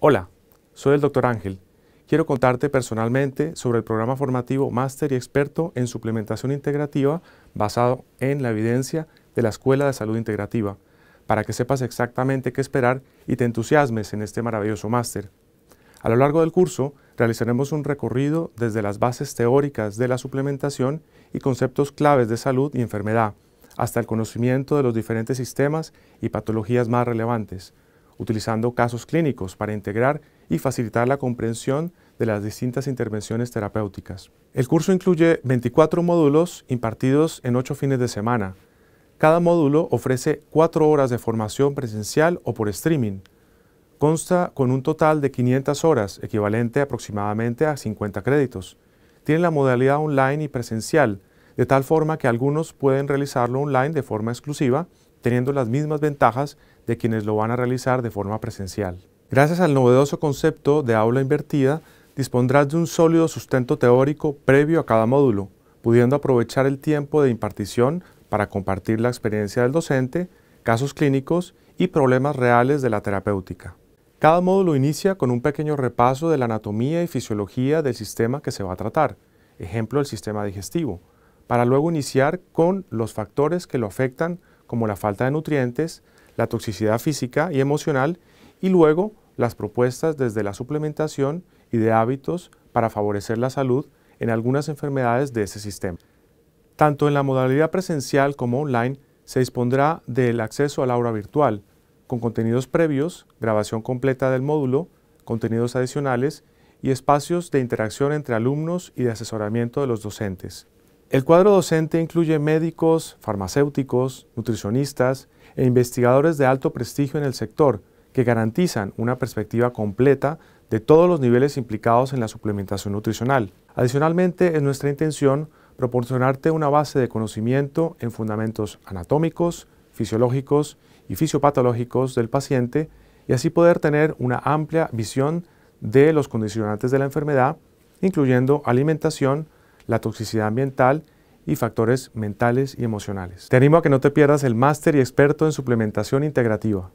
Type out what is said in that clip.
Hola, soy el Dr. Ángel. Quiero contarte personalmente sobre el programa formativo Máster y Experto en Suplementación Integrativa basado en la evidencia de la Escuela de Salud Integrativa, para que sepas exactamente qué esperar y te entusiasmes en este maravilloso máster. A lo largo del curso realizaremos un recorrido desde las bases teóricas de la suplementación y conceptos claves de salud y enfermedad, hasta el conocimiento de los diferentes sistemas y patologías más relevantes, utilizando casos clínicos para integrar y facilitar la comprensión de las distintas intervenciones terapéuticas. El curso incluye 24 módulos impartidos en 8 fines de semana. Cada módulo ofrece 4 horas de formación presencial o por streaming. Consta con un total de 500 horas, equivalente aproximadamente a 50 créditos. Tiene la modalidad online y presencial, de tal forma que algunos pueden realizarlo online de forma exclusiva teniendo las mismas ventajas de quienes lo van a realizar de forma presencial. Gracias al novedoso concepto de aula invertida, dispondrás de un sólido sustento teórico previo a cada módulo, pudiendo aprovechar el tiempo de impartición para compartir la experiencia del docente, casos clínicos y problemas reales de la terapéutica. Cada módulo inicia con un pequeño repaso de la anatomía y fisiología del sistema que se va a tratar, ejemplo el sistema digestivo, para luego iniciar con los factores que lo afectan como la falta de nutrientes, la toxicidad física y emocional, y luego las propuestas desde la suplementación y de hábitos para favorecer la salud en algunas enfermedades de ese sistema. Tanto en la modalidad presencial como online se dispondrá del acceso a la aula virtual, con contenidos previos, grabación completa del módulo, contenidos adicionales y espacios de interacción entre alumnos y de asesoramiento de los docentes. El cuadro docente incluye médicos, farmacéuticos, nutricionistas e investigadores de alto prestigio en el sector que garantizan una perspectiva completa de todos los niveles implicados en la suplementación nutricional. Adicionalmente, es nuestra intención proporcionarte una base de conocimiento en fundamentos anatómicos, fisiológicos y fisiopatológicos del paciente y así poder tener una amplia visión de los condicionantes de la enfermedad, incluyendo alimentación, la toxicidad ambiental y factores mentales y emocionales. Te animo a que no te pierdas el máster y experto en suplementación integrativa.